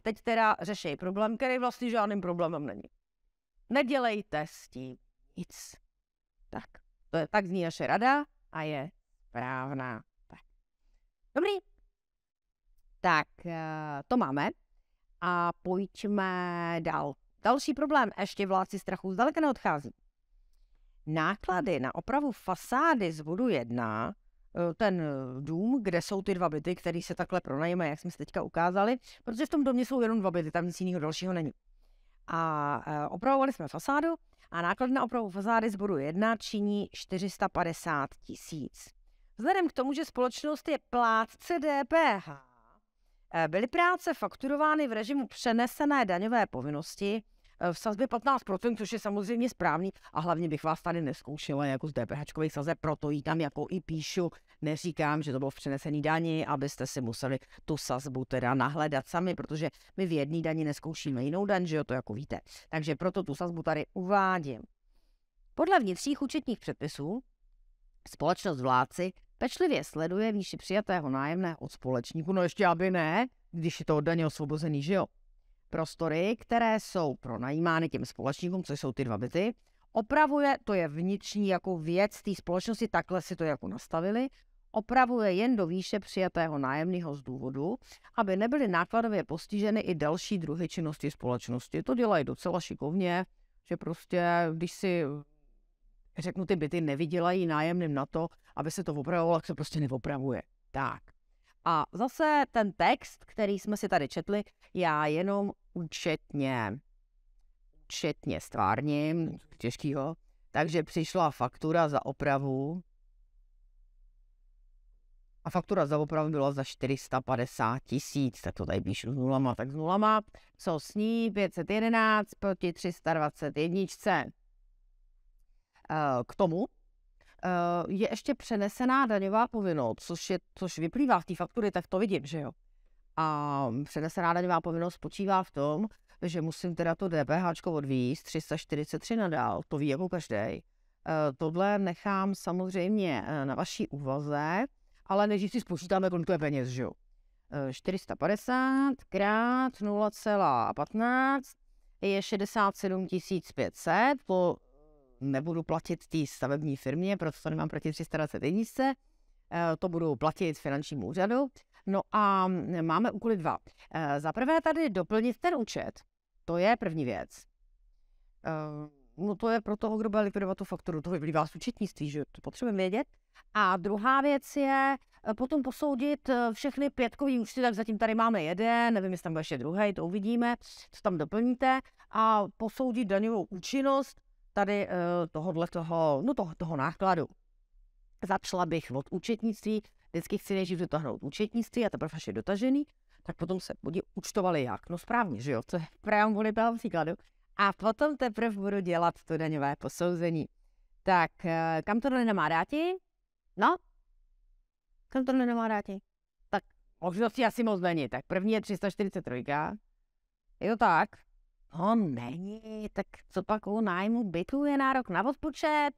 teď teda řešej problém, který vlastně žádným problémem není. Nedělejte s tím nic. Tak, to je, tak zní naše rada a je správná. Tak. Dobrý. Tak, eh, to máme. A pojďme dál. Další problém ještě vládci strachu zdaleka neodchází. Náklady na opravu fasády z vodu 1 Eh, ten eh, dům, kde jsou ty dva byty, které se takhle pronajíme, jak jsme se teďka ukázali, protože v tom domě jsou jenom dva byty, tam nic jiného dalšího není. A eh, opravovali jsme fasádu a náklad na opravu fasády z bodu 1 činí 450 tisíc. Vzhledem k tomu, že společnost je plátce DPH, byly práce fakturovány v režimu přenesené daňové povinnosti v sazbě 15%, což je samozřejmě správný a hlavně bych vás tady neskoušela jako z DPH sazeb, proto ji tam jako i píšu Neříkám, že to bylo v přenesený dani, abyste si museli tu sazbu teda nahledat sami, protože my v jedné dani neskoušíme jinou daň, že jo, to jako víte. Takže proto tu sazbu tady uvádím. Podle vnitřních účetních předpisů společnost vládci pečlivě sleduje výši přijatého nájemného od společníku, no ještě aby ne, když je to od daně osvobozený, že jo? Prostory, které jsou pronajímány těm společníkům, co jsou ty dva byty, opravuje, to je vnitřní jako věc té společnosti, takhle si to jako nastavili, opravuje jen do výše přijatého nájemného z důvodu, aby nebyly nákladově postiženy i další druhy činnosti společnosti. To dělají docela šikovně, že prostě, když si řeknu, ty byty nevydělají nájemným na to, aby se to opravovalo, tak se prostě neopravuje. Tak. A zase ten text, který jsme si tady četli, já jenom účetně, účetně stvárním, těžkýho, takže přišla faktura za opravu a faktura za opravu byla za 450 tisíc, tak to tady píšu s nulama, tak s nulama. Co s ní? 511 proti 321. Eh, k tomu eh, je ještě přenesená daňová povinnost, což, je, což vyplývá v té faktury, tak to vidím, že jo. A přenesená daňová povinnost spočívá v tom, že musím teda to DPH odvíst 343 nadál, to ví jako každý. Eh, tohle nechám samozřejmě na vaší úvaze ale než si spočítáme, kolik to je peněz, že jo? 450 eh, krát 0,15 je 67 500, to nebudu platit té stavební firmě, protože to nemám proti jednice, eh, to budu platit finančnímu úřadu. No a máme úkoly dva. Eh, za prvé tady doplnit ten účet, to je první věc no to je pro toho, kdo bude likvidovat tu fakturu, to vyplývá z účetnictví, že to potřebujeme vědět. A druhá věc je eh, potom posoudit eh, všechny pětkový účty, tak zatím tady máme jeden, nevím, jestli tam bude ještě druhý, to uvidíme, co tam doplníte, a posoudit daňovou účinnost tady eh, tohohle toho, no toho, toho nákladu. Začala bych od účetnictví, vždycky chci nejdřív dotáhnout účetnictví a teprve až je dotažený, tak potom se bude účtovali jak? No správně, že jo, to je preambuly příkladu a potom teprve budu dělat to daňové posouzení. Tak, eh, kam to nemá dáti? No, kam to nemá dáti? Tak možnosti asi moc není. Tak první je 343. Je to tak? No není, tak co pak u nájmu bytu je nárok na odpočet?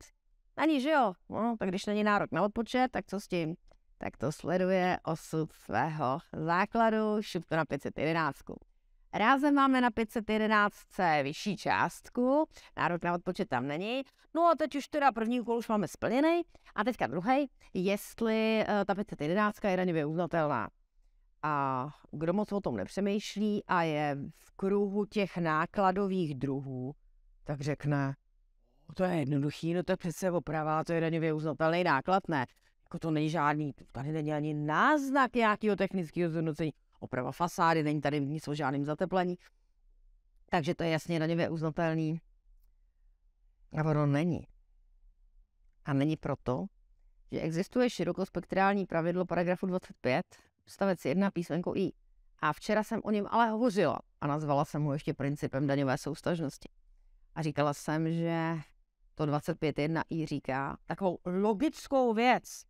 Není, že jo? No, tak když není nárok na odpočet, tak co s tím? Tak to sleduje osud svého základu, šup to na 511. Rázem máme na 511C vyšší částku, nárok na odpočet tam není. No a teď už teda první úkol už máme splněný. A teďka druhý, jestli uh, ta 511 je daně uznatelná. A kdo moc o tom nepřemýšlí a je v kruhu těch nákladových druhů, tak řekne, no, to je jednoduchý, no to je přece oprava, to je daně uznatelný náklad, ne? Jako to není žádný, tady není ani náznak nějakého technického zhodnocení oprava fasády, není tady nic o žádném zateplení. Takže to je jasně daňově uznatelný. A ono není. A není proto, že existuje širokospektrální pravidlo paragrafu 25, stavec 1 písmenko I. A včera jsem o něm ale hovořila a nazvala jsem ho ještě principem daňové soustažnosti. A říkala jsem, že to 25.1 i říká takovou logickou věc,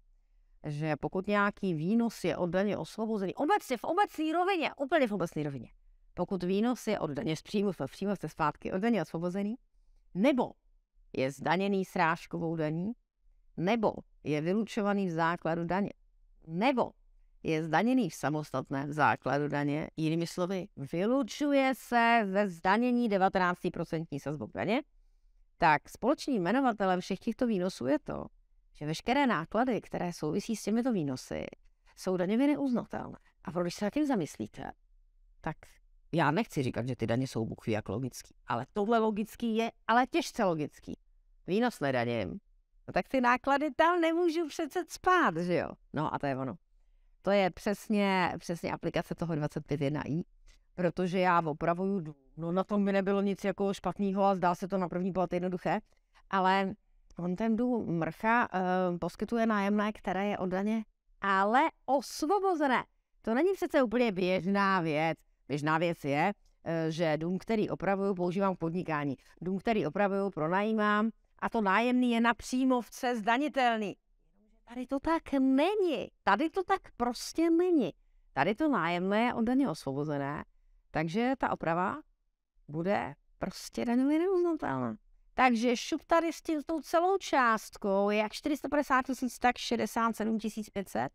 že pokud nějaký výnos je od daně osvobozený, obecně v obecné rovině, úplně v obecné rovině, pokud výnos je od daně z příjmu, v příjmu jste zpátky od daně osvobozený, nebo je zdaněný srážkovou daní, nebo je vylučovaný v základu daně, nebo je zdaněný v samostatném základu daně, jinými slovy, vylučuje se ze zdanění 19% sazbou daně, tak společným jmenovatelem všech těchto výnosů je to, že prostě veškeré náklady, které souvisí s těmito výnosy, jsou daňově neuznatelné. A když se nad tím zamyslíte, tak já nechci říkat, že ty daně jsou bukví jak logický, ale tohle logický je, ale těžce logický. Výnos nedaním, no tak ty náklady tam nemůžu přece spát, že jo? No a to je ono. To je přesně, přesně aplikace toho 25.1i, protože já opravuju, no na tom by nebylo nic jako špatného a zdá se to na první pohled jednoduché, ale On ten dům Mrcha uh, poskytuje nájemné, které je oddaně, ale osvobozené. To není přece úplně běžná věc. Běžná věc je, eh, že dům, který opravuju, používám k podnikání. Dům, který opravuju, pronajímám a to nájemný je napřímo příjmovce zdanitelný. Tady to tak není. Tady to tak prostě není. Tady to nájemné je oddaně osvobozené, takže ta oprava bude prostě daňově neuznatelná. Takže šup tady s, tím, s tou celou částkou, je jak 450 tisíc, tak 67 500.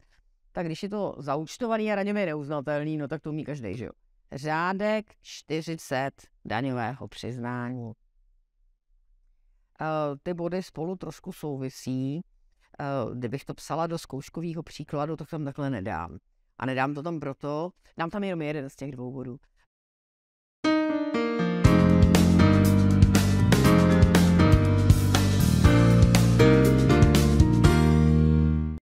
Tak když je to zaučtovaný a daňově neuznatelný, no tak to umí každý, že jo? Řádek 40 daňového přiznání. Eh, ty body spolu trošku souvisí. Eh, kdybych to psala do zkouškového příkladu, tak tam takhle nedám. A nedám to tam proto, dám tam jenom jeden z těch dvou bodů.